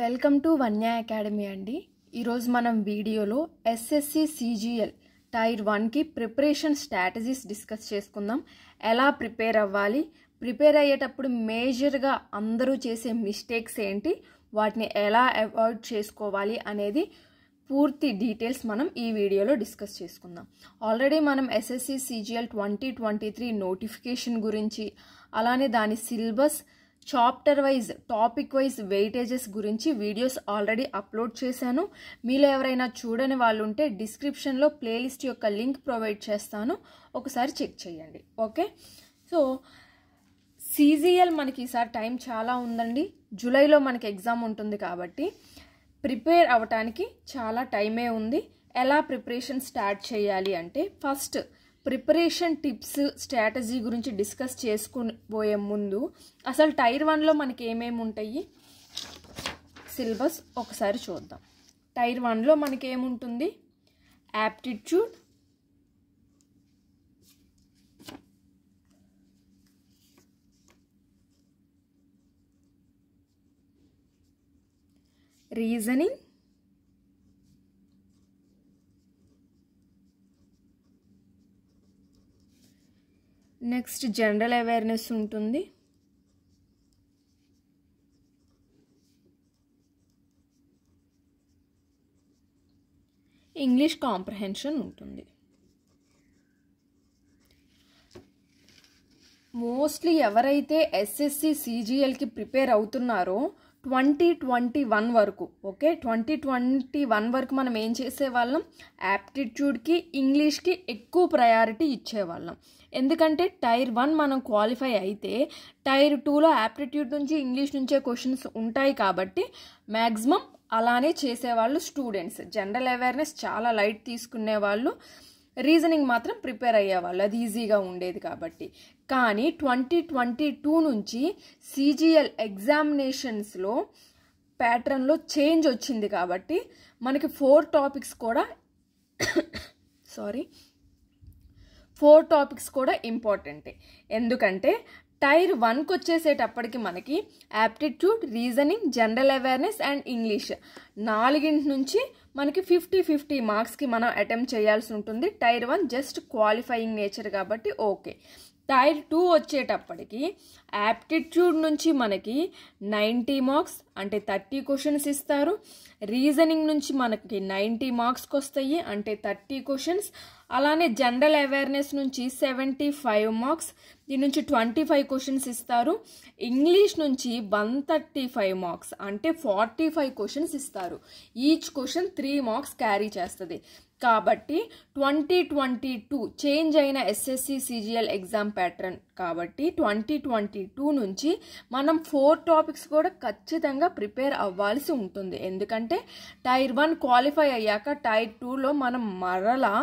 welcome to Vanya academy అండి ఈరోజు మనం వీడియోలో ఎస్ఎస్సి సిజిఎల్ టైర్ వన్కి ప్రిపరేషన్ స్ట్రాటజీస్ డిస్కస్ చేసుకుందాం ఎలా ప్రిపేర్ అవ్వాలి ప్రిపేర్ అయ్యేటప్పుడు మేజర్గా అందరూ చేసే మిస్టేక్స్ ఏంటి వాటిని ఎలా అవాయిడ్ చేసుకోవాలి అనేది పూర్తి డీటెయిల్స్ మనం ఈ వీడియోలో డిస్కస్ చేసుకుందాం ఆల్రెడీ మనం SSC CGL twenty twenty three notification గురించి అలానే దాని syllabus chapter wise topic wise weightages గురించి వీడియోస్ ఆల్రెడీ అప్లోడ్ చేశాను మీలో ఎవరైనా చూడని వాళ్ళు ఉంటే డిస్క్రిప్షన్లో ప్లేలిస్ట్ యొక్క లింక్ ప్రొవైడ్ చేస్తాను ఒకసారి చెక్ చేయండి ఓకే సో సీజీఎల్ మనకి ఈసారి టైం చాలా ఉందండి జూలైలో మనకి ఎగ్జామ్ ఉంటుంది కాబట్టి ప్రిపేర్ అవ్వటానికి చాలా టైమే ఉంది ఎలా ప్రిపరేషన్ స్టార్ట్ చేయాలి అంటే ఫస్ట్ ప్రిపరేషన్ టిప్స్ స్ట్రాటజీ గురించి డిస్కస్ చేసుకుని పోయే ముందు అసలు టైర్ వన్లో మనకి ఏమేమి ఉంటాయి సిలబస్ ఒకసారి చూద్దాం టైర్ వన్లో మనకి ఏముంటుంది aptitude reasoning next general awareness ఉంటుంది ఇంగ్లీష్ కాంప్రహెన్షన్ ఉంటుంది మోస్ట్లీ ఎవరైతే ఎస్ఎస్సి సిజిఎల్కి ప్రిపేర్ అవుతున్నారో ట్వంటీ ట్వంటీ వన్ వరకు ఓకే ట్వంటీ ట్వంటీ వన్ వరకు మనం ఏం చేసేవాళ్ళం యాప్టిట్యూడ్కి ఇంగ్లీష్కి ఎక్కువ ప్రయారిటీ ఇచ్చేవాళ్ళం ఎందుకంటే టైర్ వన్ మనం క్వాలిఫై అయితే టైర్ టూలో యాప్టిట్యూడ్ నుంచి ఇంగ్లీష్ నుంచే క్వశ్చన్స్ ఉంటాయి కాబట్టి మ్యాక్సిమం అలానే చేసేవాళ్ళు స్టూడెంట్స్ జనరల్ అవేర్నెస్ చాలా లైట్ తీసుకునేవాళ్ళు రీజనింగ్ మాత్రం ప్రిపేర్ అయ్యేవాళ్ళు అది ఈజీగా ఉండేది కాబట్టి కానీ ట్వంటీ ట్వంటీ టూ నుంచి సీజీఎల్ ఎగ్జామినేషన్స్లో ప్యాటర్న్లో చేంజ్ వచ్చింది కాబట్టి మనకి ఫోర్ టాపిక్స్ కూడా సారీ ఫోర్ టాపిక్స్ కూడా ఇంపార్టెంటే ఎందుకంటే టైర్ వన్కి వచ్చేసేటప్పటికి మనకి aptitude reasoning general awareness and English నాలుగింటి నుంచి మనకి ఫిఫ్టీ ఫిఫ్టీ మార్క్స్కి మనం అటెంప్ట్ చేయాల్సి ఉంటుంది tier one just qualifying nature కాబట్టి ఓకే టైర్ టూ వచ్చేటప్పటికి యాప్టిట్యూడ్ నుంచి మనకి నైంటీ మార్క్స్ అంటే థర్టీ క్వశ్చన్స్ ఇస్తారు రీజనింగ్ నుంచి మనకి నైంటీ మార్క్స్కి వస్తాయి అంటే థర్టీ క్వశ్చన్స్ అలానే జనరల్ అవేర్నెస్ నుంచి సెవెంటీ ఫైవ్ మార్క్స్ దీని నుంచి ట్వంటీ ఫైవ్ క్వశ్చన్స్ ఇస్తారు ఇంగ్లీష్ నుంచి వన్ థర్టీ ఫైవ్ మార్క్స్ అంటే ఫార్టీ ఫైవ్ క్వశ్చన్స్ ఇస్తారు each question three marks carry చేస్తుంది కాబట్టి ట్వంటీ ట్వంటీ టూ చేంజ్ అయిన ఎస్ఎస్సి సిజిఎల్ ఎగ్జామ్ ప్యాటర్న్ కాబట్టి ట్వంటీ ట్వంటీ టూ నుంచి మనం ఫోర్ టాపిక్స్ కూడా ఖచ్చితంగా ప్రిపేర్ అవ్వాల్సి ఉంటుంది ఎందుకంటే టైర్ వన్ క్వాలిఫై అయ్యాక టైర్ టూలో మనం మరలా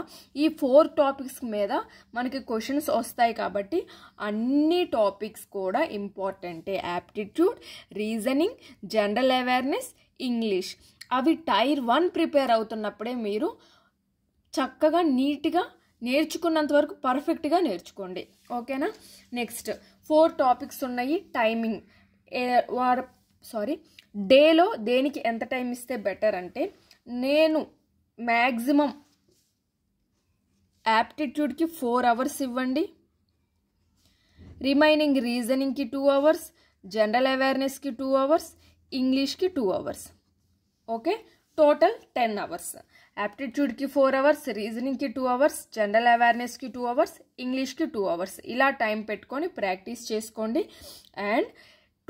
ఈ ఫోర్ టాపిక్స్ మీద మనకి క్వశ్చన్స్ వస్తాయి కాబట్టి అన్ని టాపిక్స్ కూడా ఇంపార్టెంటే aptitude reasoning general awareness English అవి టైర్ వన్ ప్రిపేర్ అవుతున్నప్పుడే మీరు చక్కగా నీట్గా నేర్చుకున్నంత వరకు పర్ఫెక్ట్గా నేర్చుకోండి ఓకేనా నెక్స్ట్ ఫోర్ టాపిక్స్ ఉన్నాయి టైమింగ్ వార సారీ డేలో దేనికి ఎంత టైం ఇస్తే బెటర్ అంటే నేను మ్యాక్సిమం యాప్టిట్యూడ్కి ఫోర్ అవర్స్ ఇవ్వండి రిమైనింగ్ రీజనింగ్కి టూ అవర్స్ జనరల్ అవేర్నెస్కి టూ అవర్స్ ఇంగ్లీష్కి two hours okay total ten hours యాప్టిట్యూడ్కి ఫోర్ అవర్స్ రీజనింగ్కి టూ అవర్స్ జనరల్ అవేర్నెస్కి టూ అవర్స్ ఇంగ్లీష్కి టూ అవర్స్ ఇలా టైం పెట్టుకొని ప్రాక్టీస్ చేసుకోండి అండ్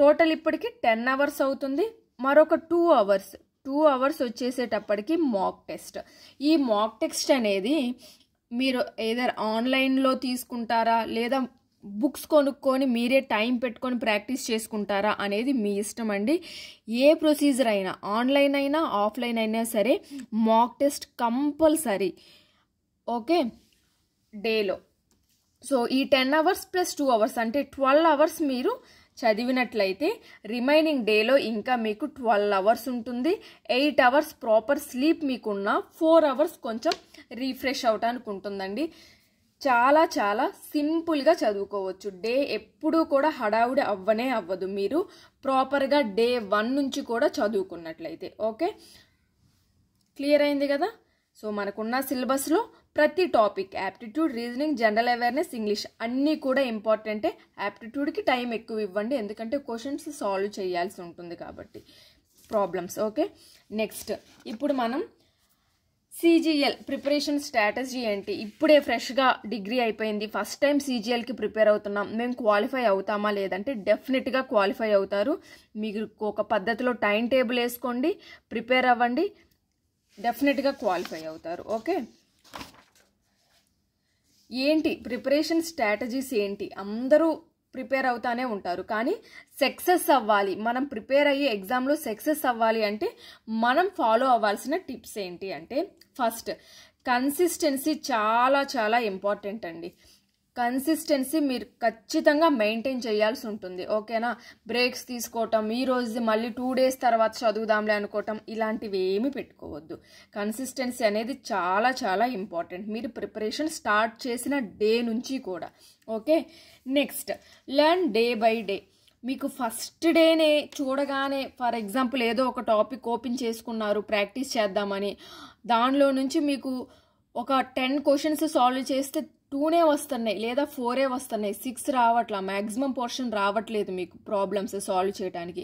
టోటల్ ఇప్పటికి టెన్ అవర్స్ అవుతుంది మరొక టూ అవర్స్ టూ అవర్స్ వచ్చేసేటప్పటికి మాక్ టెస్ట్ ఈ మాక్ టెస్ట్ అనేది మీరు ఏదర్ ఆన్లైన్లో తీసుకుంటారా లేదా బుక్స్ కొనుక్కొని మీరే టైం పెట్టుకొని ప్రాక్టీస్ చేసుకుంటారా అనేది మీ ఇష్టం అండి ఏ ప్రొసీజర్ అయినా ఆన్లైన్ అయినా ఆఫ్లైన్ అయినా సరే మాక్ టెస్ట్ కంపల్సరీ ఓకే డేలో సో ఈ ten hours plus two hours అంటే ట్వెల్వ్ అవర్స్ మీరు చదివినట్లయితే రిమైనింగ్ డేలో ఇంకా మీకు ట్వెల్వ్ అవర్స్ ఉంటుంది ఎయిట్ అవర్స్ ప్రాపర్ స్లీప్ మీకున్న ఫోర్ అవర్స్ కొంచెం రీఫ్రెష్ అవటానికి ఉంటుందండి చాలా చాలా సింపుల్గా చదువుకోవచ్చు డే ఎప్పుడూ కూడా హడావుడి అవ్వనే అవ్వదు మీరు ప్రాపర్గా డే వన్ నుంచి కూడా చదువుకున్నట్లయితే ఓకే క్లియర్ అయింది కదా సో మనకున్న సిలబస్లో ప్రతి topic aptitude reasoning general awareness English అన్నీ కూడా ఇంపార్టెంటే యాప్టిట్యూడ్కి టైం ఎక్కువ ఇవ్వండి ఎందుకంటే క్వశ్చన్స్ సాల్వ్ చేయాల్సి ఉంటుంది కాబట్టి ప్రాబ్లమ్స్ ఓకే నెక్స్ట్ ఇప్పుడు మనం సీజీఎల్ ప్రిపరేషన్ స్ట్రాటజీ ఏంటి ఇప్పుడే ఫ్రెష్గా డిగ్రీ అయిపోయింది ఫస్ట్ టైం సీజీఎల్కి ప్రిపేర్ అవుతున్నాం మేము క్వాలిఫై అవుతామా లేదంటే డెఫినెట్గా క్వాలిఫై అవుతారు మీకు ఒక పద్ధతిలో టైం టేబుల్ వేసుకోండి ప్రిపేర్ అవ్వండి డెఫినెట్గా క్వాలిఫై అవుతారు ఓకే ఏంటి ప్రిపరేషన్ స్ట్రాటజీస్ ఏంటి అందరూ ప్రిపేర్ అవుతానే ఉంటారు కానీ సక్సెస్ అవ్వాలి మనం ప్రిపేర్ అయ్యే ఎగ్జామ్లో సక్సెస్ అవ్వాలి అంటే మనం ఫాలో అవ్వాల్సిన టిప్స్ ఏంటి అంటే ఫస్ట్ కన్సిస్టెన్సీ చాలా చాలా ఇంపార్టెంట్ అండి కన్సిస్టెన్సీ మీరు ఖచ్చితంగా మెయింటైన్ చేయాల్సి ఉంటుంది ఓకేనా బ్రేక్స్ తీసుకోవటం ఈ రోజు మళ్ళీ టూ డేస్ తర్వాత చదువుదాంలే అనుకోవటం ఇలాంటివి ఏమి పెట్టుకోవద్దు కన్సిస్టెన్సీ అనేది చాలా చాలా ఇంపార్టెంట్ మీరు ప్రిపరేషన్ స్టార్ట్ చేసిన డే నుంచి కూడా okay next learn day by day మీకు ఫస్ట్ డేనే చూడగానే ఫర్ ఎగ్జాంపుల్ ఏదో ఒక టాపిక్ ఓపెన్ చేసుకున్నారు ప్రాక్టీస్ చేద్దామని దానిలో నుంచి మీకు ఒక టెన్ క్వశ్చన్స్ సాల్వ్ చేస్తే టూనే వస్తున్నాయి లేదా ఫోరే వస్తున్నాయి సిక్స్ రావట్లా మ్యాక్సిమం పోర్షన్ రావట్లేదు మీకు ప్రాబ్లమ్స్ సాల్వ్ చేయడానికి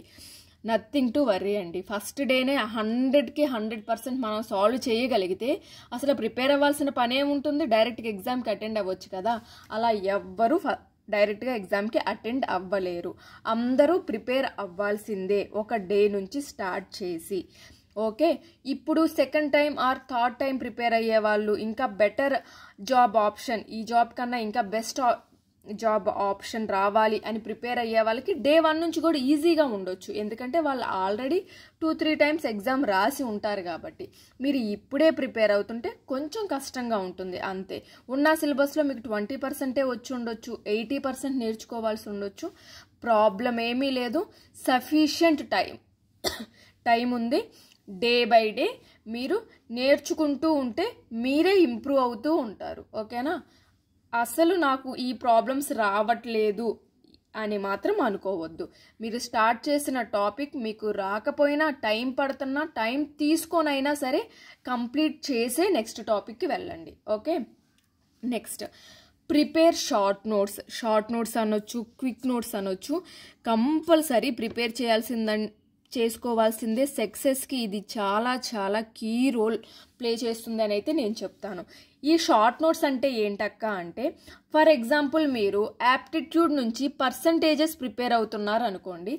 నథింగ్ టు వర్రీ అండి ఫస్ట్ డేనే హండ్రెడ్కి హండ్రెడ్ పర్సెంట్ మనం సాల్వ్ చేయగలిగితే అసలు ప్రిపేర్ అవ్వాల్సిన పనే ఉంటుంది డైరెక్ట్గా ఎగ్జామ్కి అటెండ్ అవ్వచ్చు కదా అలా ఎవ్వరూ డైరెక్ట్గా ఎగ్జామ్కి అటెండ్ అవ్వలేరు అందరూ ప్రిపేర్ అవ్వాల్సిందే ఒక డే నుంచి స్టార్ట్ చేసి ఓకే ఇప్పుడు second time or third time prepare అయ్యే వాళ్ళు ఇంకా బెటర్ జాబ్ ఆప్షన్ ఈ జాబ్ కన్నా ఇంకా బెస్ట్ జాబ్ ఆప్షన్ రావాలి అని ప్రిపేర్ అయ్యే వాళ్ళకి డే వన్ నుంచి కూడా ఈజీగా ఉండొచ్చు ఎందుకంటే వాళ్ళు already two three times exam రాసి ఉంటారు కాబట్టి మీరు ఇప్పుడే ప్రిపేర్ అవుతుంటే కొంచెం కష్టంగా ఉంటుంది అంతే ఉన్న సిలబస్లో మీకు ట్వంటీ పర్సెంటే వచ్చి ఉండొచ్చు ఎయిటీ పర్సెంట్ నేర్చుకోవాల్సి ఉండొచ్చు ప్రాబ్లం ఏమీ లేదు సఫిషియంట్ టైం టైం ఉంది డే బై డే మీరు నేర్చుకుంటూ ఉంటే మీరే ఇంప్రూవ్ అవుతూ ఉంటారు ఓకేనా అసలు నాకు ఈ ప్రాబ్లమ్స్ రావట్లేదు అని మాత్రం అనుకోవద్దు మీరు స్టార్ట్ చేసిన టాపిక్ మీకు రాకపోయినా టైం పడుతున్నా టైం తీసుకొనైనా సరే కంప్లీట్ చేసే నెక్స్ట్ టాపిక్కి వెళ్ళండి okay next prepare short notes short notes అనొచ్చు క్విక్ నోట్స్ అనొచ్చు కంపల్సరీ ప్రిపేర్ చేయాల్సిందండి చేసుకోవాల్సిందే సక్సెస్కి ఇది చాలా చాలా కీ రోల్ ప్లే చేస్తుందని అయితే నేను చెప్తాను ఈ షార్ట్ నోట్స్ అంటే ఏంటక్క అంటే ఫర్ ఎగ్జాంపుల్ మీరు యాప్టిట్యూడ్ నుంచి పర్సంటేజెస్ ప్రిపేర్ అవుతున్నారు అనుకోండి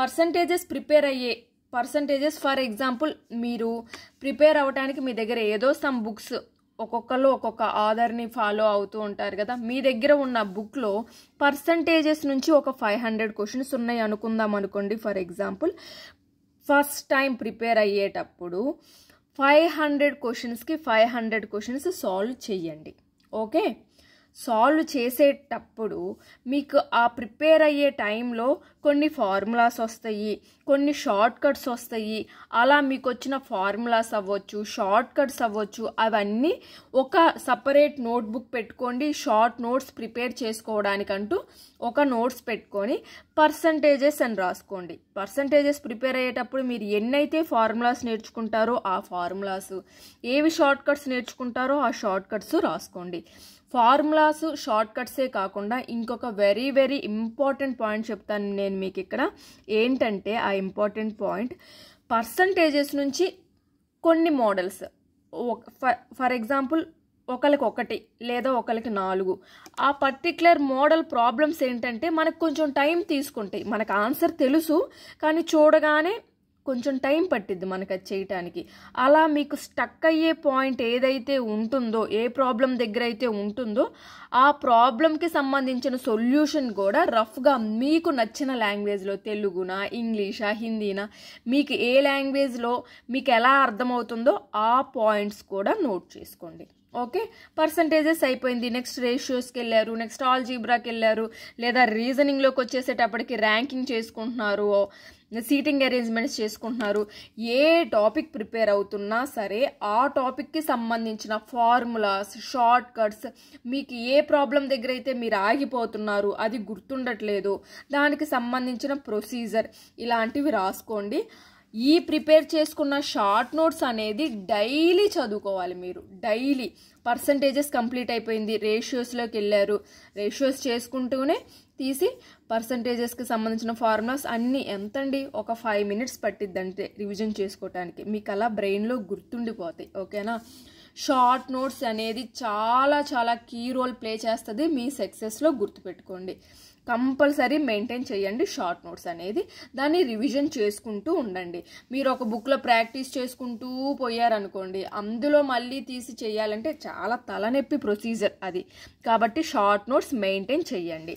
పర్సంటేజెస్ ప్రిపేర్ అయ్యే పర్సంటేజెస్ ఫర్ ఎగ్జాంపుల్ మీరు ప్రిపేర్ అవ్వడానికి మీ దగ్గర ఏదో సమ్ బుక్స్ ఒక్కొక్కరు ఒక్కొక్క ఆధార్ని ఫాలో అవుతూ ఉంటారు కదా మీ దగ్గర ఉన్న బుక్లో పర్సంటేజెస్ నుంచి ఒక ఫైవ్ హండ్రెడ్ క్వశ్చన్స్ ఉన్నాయి అనుకుందాం అనుకోండి for example first time prepare అయ్యేటప్పుడు ఫైవ్ హండ్రెడ్ క్వశ్చన్స్కి ఫైవ్ హండ్రెడ్ క్వశ్చన్స్ సాల్వ్ చేయండి ఓకే సాల్వ్ చేసేటప్పుడు మీకు ఆ ప్రిపేర్ అయ్యే టైంలో కొన్ని ఫార్ములాస్ వస్తాయి కొన్ని షార్ట్ కట్స్ వస్తాయి అలా మీకు వచ్చిన ఫార్ములాస్ అవ్వచ్చు షార్ట్ కట్స్ అవ్వచ్చు అవన్నీ ఒక సపరేట్ నోట్బుక్ పెట్టుకోండి షార్ట్ నోట్స్ ప్రిపేర్ చేసుకోవడానికంటూ ఒక నోట్స్ పెట్టుకొని పర్సంటేజెస్ అని రాసుకోండి పర్సంటేజెస్ ప్రిపేర్ అయ్యేటప్పుడు మీరు ఎన్నైతే ఫార్ములాస్ నేర్చుకుంటారో ఆ ఫార్ములాస్ ఏవి షార్ట్ కట్స్ నేర్చుకుంటారో ఆ షార్ట్ కట్స్ రాసుకోండి ఫార్ములాస్ షార్ట్ కట్సే కాకుండా ఇంకొక వెరీ వెరీ ఇంపార్టెంట్ పాయింట్ చెప్తాను నేను మీకు ఇక్కడ ఏంటంటే ఆ ఇంపార్టెంట్ పాయింట్ పర్సంటేజెస్ నుంచి కొన్ని మోడల్స్ ఫర్ ఎగ్జాంపుల్ ఒకరికి ఒకటి లేదా ఒకరికి నాలుగు ఆ పర్టిక్యులర్ మోడల్ ప్రాబ్లమ్స్ ఏంటంటే మనకు కొంచెం టైం తీసుకుంటాయి మనకు ఆన్సర్ తెలుసు కానీ చూడగానే కొంచెం టైం పట్టిద్ది మనకు అది చేయటానికి అలా మీకు స్టక్ అయ్యే పాయింట్ ఏదైతే ఉంటుందో ఏ ప్రాబ్లం దగ్గర అయితే ఉంటుందో ఆ ప్రాబ్లంకి సంబంధించిన సొల్యూషన్ కూడా రఫ్గా మీకు నచ్చిన లాంగ్వేజ్లో తెలుగునా ఇంగ్లీషా హిందీనా మీకు ఏ లాంగ్వేజ్లో మీకు ఎలా అర్థమవుతుందో ఆ పాయింట్స్ కూడా నోట్ చేసుకోండి ఓకే పర్సంటేజెస్ అయిపోయింది నెక్స్ట్ రేషియోస్కి వెళ్ళారు నెక్స్ట్ ఆల్ జీబ్రాకి వెళ్ళారు లేదా రీజనింగ్లోకి వచ్చేసేటప్పటికి ర్యాంకింగ్ చేసుకుంటున్నారు సీటింగ్ అరేంజ్మెంట్స్ చేసుకుంటున్నారు ఏ టాపిక్ ప్రిపేర్ అవుతున్నా సరే ఆ టాపిక్కి సంబంధించిన ఫార్ములాస్ షార్ట్ కట్స్ మీకు ఏ ప్రాబ్లం దగ్గర అయితే మీరు ఆగిపోతున్నారు అది గుర్తుండట్లేదు దానికి సంబంధించిన ప్రొసీజర్ ఇలాంటివి రాసుకోండి ఈ ప్రిపేర్ చేసుకున్న షార్ట్ నోట్స్ అనేది డైలీ చదువుకోవాలి మీరు డైలీ పర్సంటేజెస్ కంప్లీట్ అయిపోయింది రేషియోస్లోకి వెళ్ళారు రేషియోస్ చేసుకుంటూనే తీసి పర్సంటేజెస్కి సంబంధించిన ఫార్ములాస్ అన్నీ ఎంతండి ఒక ఫైవ్ మినిట్స్ పట్టిద్ది అంటే రివిజన్ చేసుకోవటానికి మీకు అలా బ్రెయిన్లో గుర్తుండిపోతాయి ఓకేనా షార్ట్ నోట్స్ అనేది చాలా చాలా కీ రోల్ ప్లే చేస్తుంది మీ సక్సెస్లో గుర్తుపెట్టుకోండి కంపల్సరీ మెయింటైన్ చేయండి షార్ట్ నోట్స్ అనేది దాన్ని రివిజన్ చేసుకుంటూ ఉండండి మీరు ఒక బుక్లో ప్రాక్టీస్ చేసుకుంటూ పోయారనుకోండి అందులో మళ్ళీ తీసి చేయాలంటే చాలా తలనొప్పి ప్రొసీజర్ అది కాబట్టి షార్ట్ నోట్స్ మెయింటైన్ చేయండి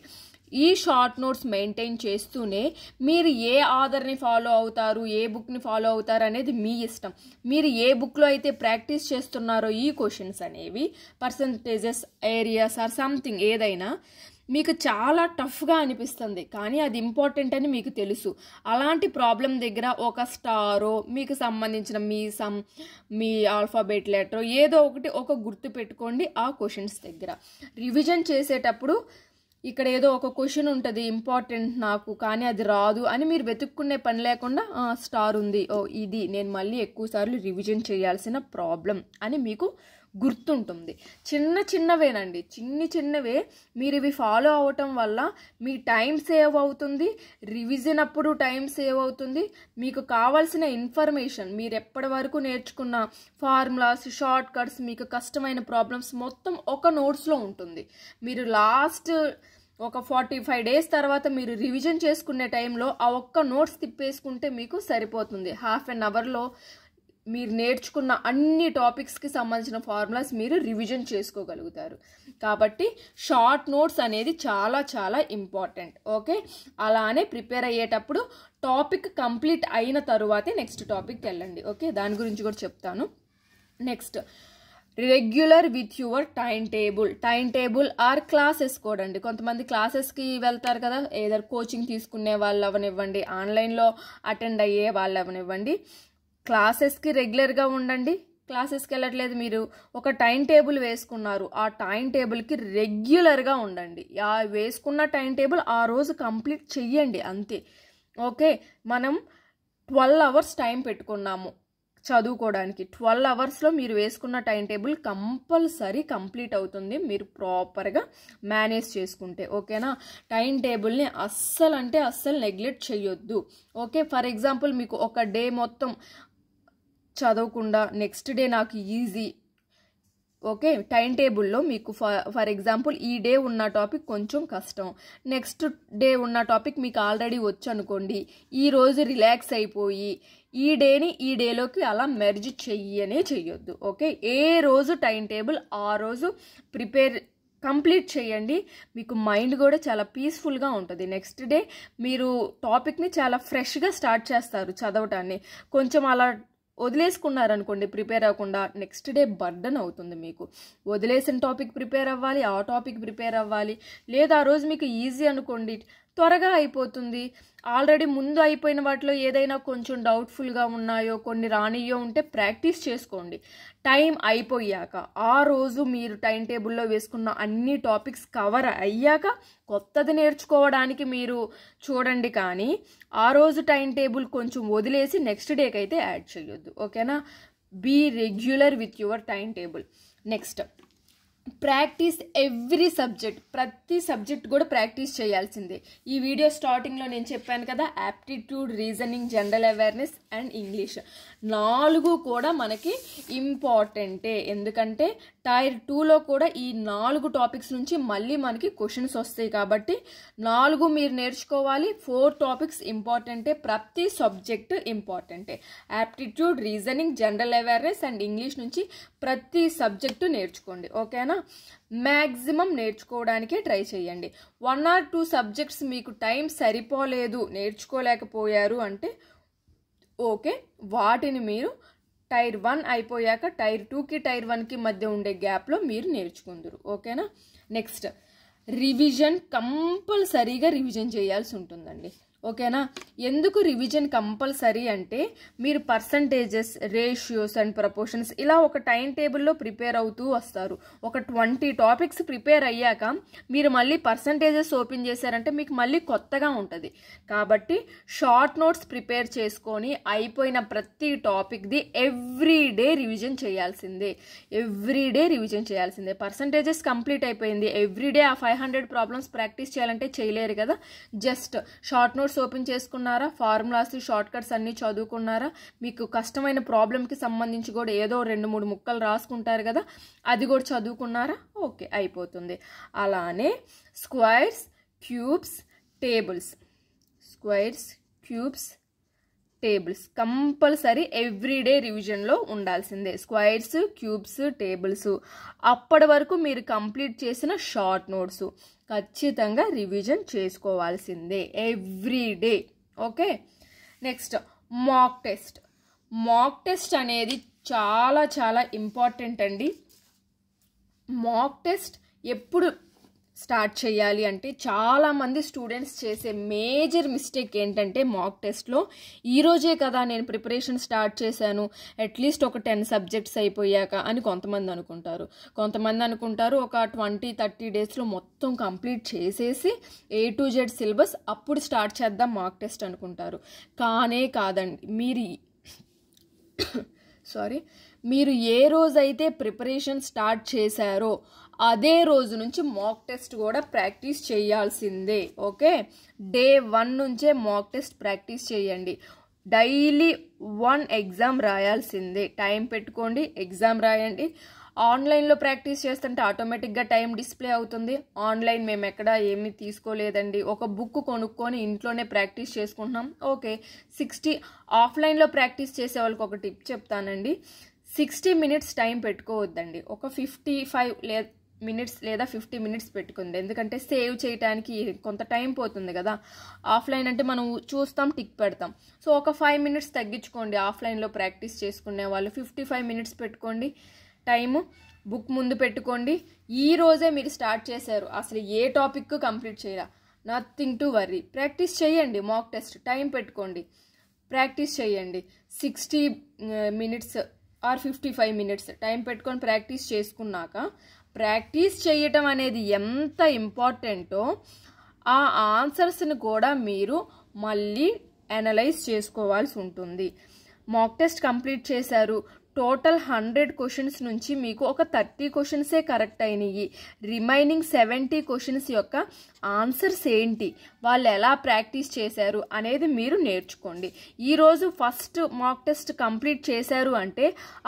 ఈ షార్ట్ నోట్స్ మెయింటైన్ చేస్తూనే మీరు ఏ ఆధర్ని ఫాలో అవుతారు ఏ బుక్ని ఫాలో అవుతారు అనేది మీ ఇష్టం మీరు ఏ బుక్లో అయితే ప్రాక్టీస్ చేస్తున్నారో ఈ క్వశ్చన్స్ అనేవి పర్సంటేజెస్ ఏరియాస్ ఆర్ సంథింగ్ ఏదైనా మీకు చాలా టఫ్గా అనిపిస్తుంది కానీ అది ఇంపార్టెంట్ అని మీకు తెలుసు అలాంటి ప్రాబ్లం దగ్గర ఒక స్టారో మీకు సంబంధించిన మీ సమ్ మీ ఆల్ఫాబెట్ లెటర్ ఏదో ఒకటి ఒక గుర్తు పెట్టుకోండి ఆ క్వశ్చన్స్ దగ్గర రివిజన్ చేసేటప్పుడు ఇక్కడ ఏదో ఒక క్వశ్చన్ ఉంటుంది ఇంపార్టెంట్ నాకు కానీ అది రాదు అని మీరు వెతుక్కునే పని లేకుండా స్టార్ ఉంది ఓ ఇది నేను మళ్ళీ ఎక్కువసార్లు రివిజన్ చేయాల్సిన ప్రాబ్లం అని మీకు గుర్తుంటుంది చిన్న చిన్నవేనండి చిన్ని చిన్నవే మీరు ఇవి ఫాలో అవటం వల్ల మీ టైం సేవ్ అవుతుంది రివిజన్ అప్పుడు టైం సేవ్ అవుతుంది మీకు కావాల్సిన ఇన్ఫర్మేషన్ మీరు ఎప్పటి వరకు నేర్చుకున్న ఫార్ములాస్ షార్ట్ కట్స్ మీకు కష్టమైన ప్రాబ్లమ్స్ మొత్తం ఒక నోట్స్లో ఉంటుంది మీరు లాస్ట్ ఒక ఫార్టీ ఫైవ్ డేస్ తర్వాత మీరు రివిజన్ చేసుకునే టైంలో ఆ ఒక్క నోట్స్ తిప్పేసుకుంటే మీకు సరిపోతుంది హాఫ్ అన్ అవర్లో మీరు నేర్చుకున్న అన్ని టాపిక్స్కి సంబంధించిన ఫార్ములాస్ మీరు రివిజన్ చేసుకోగలుగుతారు కాబట్టి షార్ట్ నోట్స్ అనేది చాలా చాలా ఇంపార్టెంట్ ఓకే అలానే ప్రిపేర్ అయ్యేటప్పుడు టాపిక్ కంప్లీట్ అయిన తరువాతే నెక్స్ట్ టాపిక్కి వెళ్ళండి ఓకే దాని గురించి కూడా చెప్తాను next regular with your time table time table or classes కూడా అండి కొంతమంది క్లాసెస్కి వెళ్తారు కదా ఏదైనా కోచింగ్ తీసుకునే వాళ్ళు అవనివ్వండి ఆన్లైన్లో అటెండ్ అయ్యే వాళ్ళు అవనివ్వండి క్లాసెస్కి రెగ్యులర్గా ఉండండి క్లాసెస్కి వెళ్ళట్లేదు మీరు ఒక టైం టేబుల్ వేసుకున్నారు ఆ టైం టేబుల్కి రెగ్యులర్గా ఉండండి ఆ వేసుకున్న టైం టేబుల్ ఆ రోజు కంప్లీట్ చెయ్యండి అంతే ఓకే మనం ట్వెల్వ్ అవర్స్ టైం పెట్టుకున్నాము చదువుకోవడానికి ట్వెల్వ్ అవర్స్లో మీరు వేసుకున్న టైం టేబుల్ కంపల్సరీ కంప్లీట్ అవుతుంది మీరు ప్రాపర్గా మేనేజ్ చేసుకుంటే ఓకేనా టైం టేబుల్ని అస్సలు అంటే అస్సలు నెగ్లెక్ట్ చేయొద్దు ఓకే ఫర్ ఎగ్జాంపుల్ మీకు ఒక డే మొత్తం చదవకుండా నెక్స్ట్ డే నాకు ఈజీ ఓకే టైం టేబుల్లో మీకు ఫర్ ఎగ్జాంపుల్ ఈ డే ఉన్న టాపిక్ కొంచెం కష్టం నెక్స్ట్ డే ఉన్న టాపిక్ మీకు ఆల్రెడీ వచ్చు అనుకోండి ఈరోజు రిలాక్స్ అయిపోయి ఈ డేని ఈ డేలోకి అలా మెర్జ్ చెయ్యనే చెయ్యొద్దు ఓకే ఏ రోజు టైం టేబుల్ ఆ రోజు ప్రిపేర్ కంప్లీట్ చేయండి మీకు మైండ్ కూడా చాలా పీస్ఫుల్గా ఉంటుంది నెక్స్ట్ డే మీరు టాపిక్ని చాలా ఫ్రెష్గా స్టార్ట్ చేస్తారు చదవటాన్ని కొంచెం అలా వదిలేసుకున్నారనుకోండి ప్రిపేర్ అవ్వకుండా నెక్స్ట్ డే బర్డన్ అవుతుంది మీకు వదిలేసిన టాపిక్ ప్రిపేర్ అవ్వాలి ఆ టాపిక్ ప్రిపేర్ అవ్వాలి లేదా ఆ రోజు మీకు ఈజీ అనుకోండి త్వరగా అయిపోతుంది ఆల్రెడీ ముందు అయిపోయిన వాటిలో ఏదైనా కొంచెం డౌట్ఫుల్గా ఉన్నాయో కొన్ని రానియో ఉంటే ప్రాక్టీస్ చేసుకోండి టైం అయిపోయాక ఆ రోజు మీరు టైం టేబుల్లో వేసుకున్న అన్ని టాపిక్స్ కవర్ అయ్యాక కొత్తది నేర్చుకోవడానికి మీరు చూడండి కానీ ఆ రోజు టైం టేబుల్ కొంచెం వదిలేసి నెక్స్ట్ డేకి అయితే యాడ్ చేయొద్దు ఓకేనా be regular with your time table next practice every subject ప్రతి సబ్జెక్ట్ కూడా ప్రాక్టీస్ చేయాల్సిందే ఈ వీడియో స్టార్టింగ్లో నేను చెప్పాను కదా aptitude reasoning general awareness and English నాలుగు కూడా మనకి ఇంపార్టెంటే ఎందుకంటే టైర్ టూలో కూడా ఈ నాలుగు టాపిక్స్ నుంచి మళ్ళీ మనకి క్వశ్చన్స్ వస్తాయి కాబట్టి నాలుగు మీరు నేర్చుకోవాలి ఫోర్ టాపిక్స్ ఇంపార్టెంటే ప్రతి సబ్జెక్ట్ ఇంపార్టెంటే aptitude reasoning general awareness and English నుంచి ప్రతి సబ్జెక్టు నేర్చుకోండి ఓకేనా మ్యాక్సిమం నేర్చుకోవడానికి ట్రై చేయండి వన్ ఆర్ టూ సబ్జెక్ట్స్ మీకు టైం సరిపోలేదు నేర్చుకోలేకపోయారు అంటే ఓకే వాటిని మీరు టైర్ వన్ అయిపోయాక టైర్ టూకి టైర్ వన్కి మధ్య ఉండే గ్యాప్లో మీరు నేర్చుకుందరు ఓకేనా నెక్స్ట్ రివిజన్ కంపల్సరీగా రివిజన్ చేయాల్సి ఉంటుందండి ఓకేనా ఎందుకు రివిజన్ కంపల్సరీ అంటే మీరు పర్సంటేజెస్ రేషియోస్ అండ్ ప్రపోర్షన్స్ ఇలా ఒక టైం టేబుల్లో ప్రిపేర్ అవుతూ వస్తారు ఒక ట్వంటీ టాపిక్స్ ప్రిపేర్ అయ్యాక మీరు మళ్ళీ పర్సంటేజెస్ ఓపెన్ చేశారంటే మీకు మళ్ళీ కొత్తగా ఉంటుంది కాబట్టి షార్ట్ నోట్స్ ప్రిపేర్ చేసుకొని అయిపోయిన ప్రతి టాపిక్ది ఎవ్రీ డే రివిజన్ చేయాల్సిందే ఎవ్రీ డే రివిజన్ చేయాల్సిందే పర్సంటేజెస్ కంప్లీట్ అయిపోయింది ఎవ్రీ డే ఆ ఫైవ్ హండ్రెడ్ ప్రాబ్లమ్స్ ప్రాక్టీస్ చేయాలంటే చేయలేరు కదా just short notes course open చేసుకున్నారా ఫార్ములాస్ షార్ట్ కట్స్ అన్నీ చదువుకున్నారా మీకు కష్టమైన ప్రాబ్లమ్కి సంబంధించి కూడా ఏదో రెండు మూడు ముక్కలు రాసుకుంటారు కదా అది కూడా చదువుకున్నారా ఓకే అయిపోతుంది అలానే squares cubes tables squares cubes tables compulsory everyday రివిజన్లో ఉండాల్సిందే స్క్వైర్స్ క్యూబ్స్ టేబుల్స్ అప్పటి వరకు మీరు కంప్లీట్ చేసిన షార్ట్ నోట్స్ ఖచ్చితంగా రివిజన్ చేసుకోవాల్సిందే every day okay next mock test mock test అనేది చాలా చాలా ఇంపార్టెంట్ అండి మాక్ టెస్ట్ ఎప్పుడు స్టార్ట్ చేయాలి అంటే చాలామంది స్టూడెంట్స్ చేసే మేజర్ మిస్టేక్ ఏంటంటే మాక్ టెస్ట్లో ఈరోజే కదా నేను ప్రిపరేషన్ స్టార్ట్ చేశాను అట్లీస్ట్ ఒక టెన్ సబ్జెక్ట్స్ అయిపోయాక అని కొంతమంది అనుకుంటారు కొంతమంది అనుకుంటారు ఒక ట్వంటీ థర్టీ డేస్లో మొత్తం కంప్లీట్ చేసేసి ఏ టు జెడ్ సిలబస్ అప్పుడు స్టార్ట్ చేద్దాం మాక్ టెస్ట్ అనుకుంటారు కానే కాదండి మీరు సారీ మీరు ఏ రోజైతే ప్రిపరేషన్ స్టార్ట్ చేశారో అదే రోజు నుంచి మాక్ టెస్ట్ కూడా ప్రాక్టీస్ చేయాల్సిందే ఓకే డే వన్ నుంచే మాక్ టెస్ట్ ప్రాక్టీస్ చేయండి డైలీ వన్ ఎగ్జామ్ రాయాల్సిందే టైం పెట్టుకోండి ఎగ్జామ్ రాయండి ఆన్లైన్లో ప్రాక్టీస్ చేస్తుంటే ఆటోమేటిక్గా టైం డిస్ప్లే అవుతుంది ఆన్లైన్ మేము ఎక్కడ ఏమీ తీసుకోలేదండి ఒక బుక్ కొనుక్కొని ఇంట్లోనే ప్రాక్టీస్ చేసుకుంటున్నాం ఓకే సిక్స్టీ ఆఫ్లైన్లో ప్రాక్టీస్ చేసే వాళ్ళకి ఒక టిప్ చెప్తానండి సిక్స్టీ మినిట్స్ టైం పెట్టుకోవద్దండి ఒక ఫిఫ్టీ ఫైవ్ లే మినిట్స్ లేదా ఫిఫ్టీ మినిట్స్ పెట్టుకుంది ఎందుకంటే సేవ్ చేయడానికి కొంత టైం పోతుంది కదా ఆఫ్లైన్ అంటే మనం చూస్తాం టిక్ పెడతాం సో ఒక ఫైవ్ మినిట్స్ తగ్గించుకోండి ఆఫ్లైన్లో ప్రాక్టీస్ చేసుకునే వాళ్ళు ఫిఫ్టీ ఫైవ్ మినిట్స్ పెట్టుకోండి టైము బుక్ ముందు పెట్టుకోండి ఈ రోజే మీరు స్టార్ట్ చేశారు అసలు ఏ టాపిక్ కంప్లీట్ చేయరా నథింగ్ టు వర్రీ ప్రాక్టీస్ చేయండి మాక్ టెస్ట్ టైం పెట్టుకోండి ప్రాక్టీస్ చేయండి sixty minutes or fifty five minutes time పెట్టుకొని ప్రాక్టీస్ చేసుకున్నాక ప్రాక్టీస్ చేయటం అనేది ఎంత ఇంపార్టెంటో ఆ ఆన్సర్స్ని కూడా మీరు మళ్ళీ అనలైజ్ చేసుకోవాల్సి ఉంటుంది మాక్ టెస్ట్ కంప్లీట్ చేశారు టోటల్ హండ్రెడ్ క్వశ్చన్స్ నుంచి మీకు ఒక థర్టీ క్వశ్చన్సే కరెక్ట్ అయినాయి రిమైనింగ్ సెవెంటీ క్వశ్చన్స్ యొక్క ఆన్సర్స్ ఏంటి వాళ్ళు ఎలా ప్రాక్టీస్ చేశారు అనేది మీరు నేర్చుకోండి ఈరోజు ఫస్ట్ మాక్ టెస్ట్ కంప్లీట్ చేశారు అంటే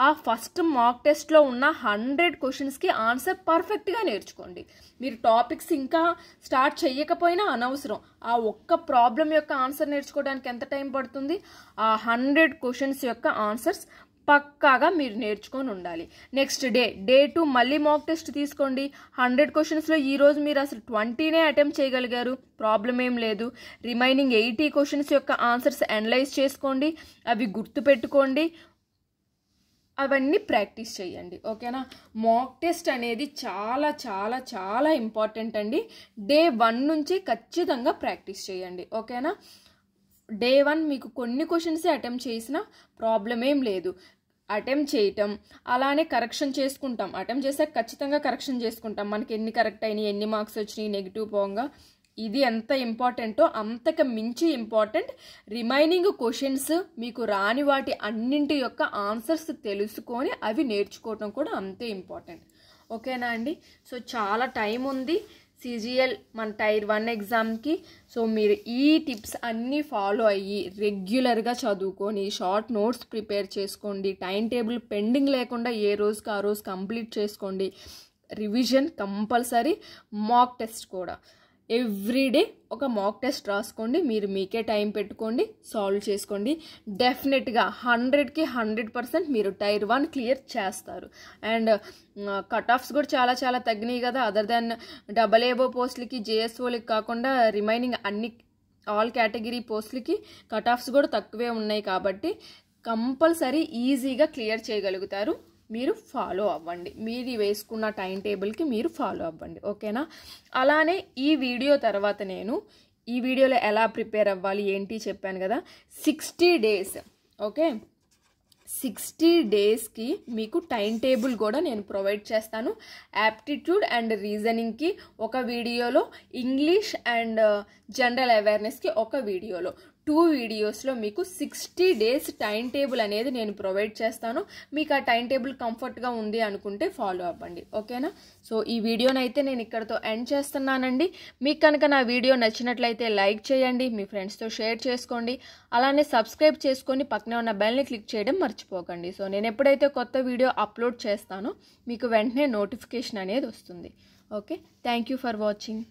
ఆ ఫస్ట్ మాక్ టెస్ట్లో ఉన్న హండ్రెడ్ క్వశ్చన్స్కి ఆన్సర్ పర్ఫెక్ట్గా నేర్చుకోండి మీరు టాపిక్స్ ఇంకా స్టార్ట్ చేయకపోయినా అనవసరం ఆ ఒక్క ప్రాబ్లం యొక్క ఆన్సర్ నేర్చుకోవడానికి ఎంత టైం పడుతుంది ఆ హండ్రెడ్ క్వశ్చన్స్ యొక్క ఆన్సర్స్ పక్కాగా మీరు నేర్చుకొని ఉండాలి నెక్స్ట్ డే డే టూ మళ్ళీ మాక్ టెస్ట్ తీసుకోండి హండ్రెడ్ క్వశ్చన్స్లో ఈరోజు మీరు అసలు ట్వంటీనే అటెంప్ట్ చేయగలిగారు ప్రాబ్లం ఏం లేదు రిమైనింగ్ ఎయిటీ క్వశ్చన్స్ యొక్క ఆన్సర్స్ అనలైజ్ చేసుకోండి అవి గుర్తుపెట్టుకోండి అవన్నీ ప్రాక్టీస్ చేయండి ఓకేనా మాక్ టెస్ట్ అనేది చాలా చాలా చాలా ఇంపార్టెంట్ అండి డే వన్ నుంచి ఖచ్చితంగా ప్రాక్టీస్ చేయండి ఓకేనా డే వన్ మీకు కొన్ని క్వశ్చన్సే అటెంప్ట్ చేసిన ప్రాబ్లం ఏం లేదు అటెంప్ట్ చేయటం అలానే కరెక్షన్ చేసుకుంటాం అటెంప్ట్ చేసాక ఖచ్చితంగా కరెక్షన్ చేసుకుంటాం మనకి ఎన్ని కరెక్ట్ అయినాయి ఎన్ని మార్క్స్ వచ్చినాయి నెగిటివ్ పోగా ఇది ఎంత ఇంపార్టెంటో అంతకు మించి ఇంపార్టెంట్ రిమైనింగ్ క్వశ్చన్స్ మీకు రాని వాటి అన్నింటి యొక్క ఆన్సర్స్ తెలుసుకొని అవి నేర్చుకోవటం కూడా అంతే ఇంపార్టెంట్ ఓకేనా అండి సో చాలా టైం ఉంది సిజిఎల్ మన టైర్ వన్ ఎగ్జామ్కి సో మీరు ఈ టిప్స్ అన్నీ ఫాలో అయ్యి రెగ్యులర్గా చదువుకొని షార్ట్ నోట్స్ ప్రిపేర్ చేసుకోండి టైం టేబుల్ పెండింగ్ లేకుండా ఏ రోజుకి ఆ రోజు కంప్లీట్ చేసుకోండి రివిజన్ కంపల్సరీ మాక్ టెస్ట్ కూడా ఎవ్రీడే ఒక మాక్ టెస్ట్ రాసుకోండి మీరు మీకే టైం పెట్టుకోండి సాల్వ్ చేసుకోండి డెఫినెట్గా హండ్రెడ్కి హండ్రెడ్ పర్సెంట్ మీరు టైర్ వన్ క్లియర్ చేస్తారు అండ్ కట్ ఆఫ్స్ కూడా చాలా చాలా తగ్గినాయి కదా అదర్ దాన్ డబల్ ఏబో పోస్టులకి జేఎస్ఓలకి కాకుండా రిమైనింగ్ అన్ని ఆల్ కేటగిరీ పోస్టులకి కట్ ఆఫ్స్ కూడా తక్కువే ఉన్నాయి కాబట్టి కంపల్సరీ ఈజీగా క్లియర్ చేయగలుగుతారు మీరు ఫాలో అవ్వండి మీది వేసుకున్న టైం టేబుల్కి మీరు ఫాలో అవ్వండి ఓకేనా అలానే ఈ వీడియో తర్వాత నేను ఈ వీడియోలో ఎలా ప్రిపేర్ అవ్వాలి ఏంటి చెప్పాను కదా సిక్స్టీ డేస్ ఓకే సిక్స్టీ డేస్కి మీకు టైం టేబుల్ కూడా నేను ప్రొవైడ్ చేస్తాను యాప్టిట్యూడ్ అండ్ రీజనింగ్కి ఒక వీడియోలో ఇంగ్లీష్ అండ్ జనరల్ అవేర్నెస్కి ఒక వీడియోలో టూ వీడియోస్లో మీకు సిక్స్టీ డేస్ టైం టేబుల్ అనేది నేను ప్రొవైడ్ చేస్తాను మీకు ఆ టైం టేబుల్ కంఫర్ట్గా ఉంది అనుకుంటే ఫాలో అవ్వండి ఓకేనా సో ఈ వీడియోనైతే నేను ఇక్కడతో ఎండ్ చేస్తున్నానండి మీకు కనుక నా వీడియో నచ్చినట్లయితే లైక్ చేయండి మీ ఫ్రెండ్స్తో షేర్ చేసుకోండి అలానే సబ్స్క్రైబ్ చేసుకొని పక్కనే ఉన్న బెల్ని క్లిక్ చేయడం మర్చిపోకండి సో నేను ఎప్పుడైతే కొత్త వీడియో అప్లోడ్ చేస్తానో మీకు వెంటనే నోటిఫికేషన్ అనేది వస్తుంది ఓకే థ్యాంక్ ఫర్ వాచింగ్